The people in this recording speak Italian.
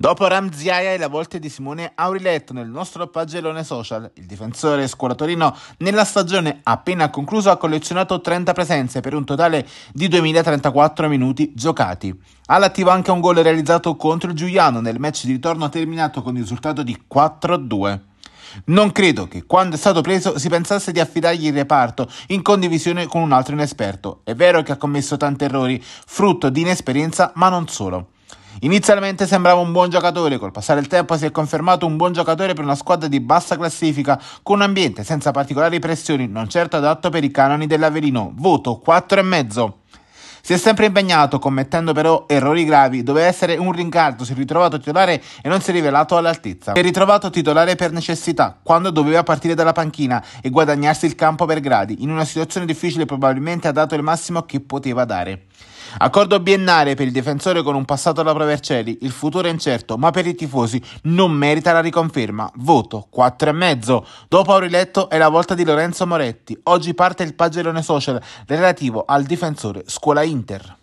Dopo Ramziaia e la volta di Simone Auriletto nel nostro pagellone social, il difensore scuola Torino nella stagione appena conclusa ha collezionato 30 presenze per un totale di 2034 minuti giocati. All'attivo anche un gol realizzato contro il Giuliano nel match di ritorno terminato con il risultato di 4-2. Non credo che quando è stato preso si pensasse di affidargli il reparto in condivisione con un altro inesperto. È vero che ha commesso tanti errori, frutto di inesperienza, ma non solo. Inizialmente sembrava un buon giocatore, col passare del tempo si è confermato un buon giocatore per una squadra di bassa classifica, con un ambiente senza particolari pressioni, non certo adatto per i canoni dell'Averino. Voto 4,5. Si è sempre impegnato, commettendo però errori gravi, Doveva essere un rincardo, si è ritrovato titolare e non si è rivelato all'altezza. Si è ritrovato titolare per necessità, quando doveva partire dalla panchina e guadagnarsi il campo per gradi. In una situazione difficile probabilmente ha dato il massimo che poteva dare. Accordo biennale per il difensore con un passato alla Provercelli, il futuro è incerto, ma per i tifosi non merita la riconferma. Voto 4,5. Dopo Auriletto è la volta di Lorenzo Moretti. Oggi parte il pagellone social relativo al difensore scuola I. Inter.